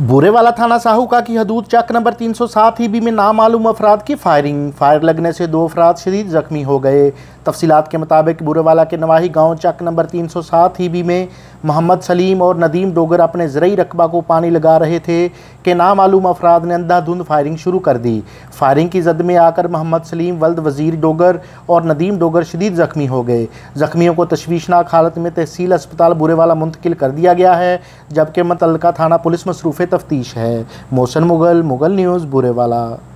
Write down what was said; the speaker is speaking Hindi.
बुरेवाला थाना साहू का की हदूद चक नंबर 307 ही बी में नामालूम अफराद की फायरिंग फायर लगने से दो अफराद शदीद ज़ख्मी हो गए तफसीत के मुताबिक बुरेवाला के नवाही गांव चक नंबर 307 ही बी में मोहम्मद सलीम और नदीम डोगर अपने ज़रूरी रकबा को पानी लगा रहे थे कि नामालूम अफराद ने अंधाधुंध फायरिंग शुरू कर दी फायरिंग की जद में आकर मोहम्मद सलीम वल्द वज़ीर डोगर और नदीम डोगर शदीद ज़ख्मी हो गए ज़ख्मियों को तशवीशनाक हालत में तहसील अस्पताल बुरेवाला मुंतकिल कर दिया गया है जबकि मतलका थाना पुलिस मसरूफ़ तफ्तीश है मोहसन मुगल मुगल न्यूज़ बुरेवाला